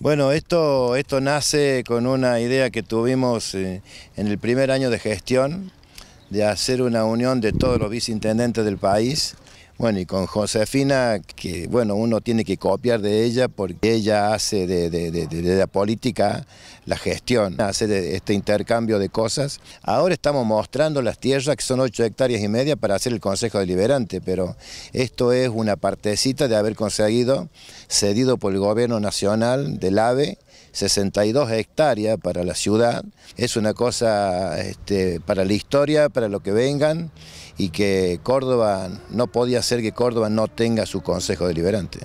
Bueno, esto, esto nace con una idea que tuvimos eh, en el primer año de gestión, de hacer una unión de todos los viceintendentes del país bueno, y con Josefina, que bueno, uno tiene que copiar de ella porque ella hace de, la política la gestión, hace este intercambio de cosas. Ahora estamos mostrando las tierras, que son 8 hectáreas y media, para hacer el Consejo Deliberante, pero esto es una partecita de haber conseguido, cedido por el Gobierno Nacional del AVE, 62 hectáreas para la ciudad. Es una cosa este, para la historia, para lo que vengan y que Córdoba no podía ser que Córdoba no tenga su consejo deliberante.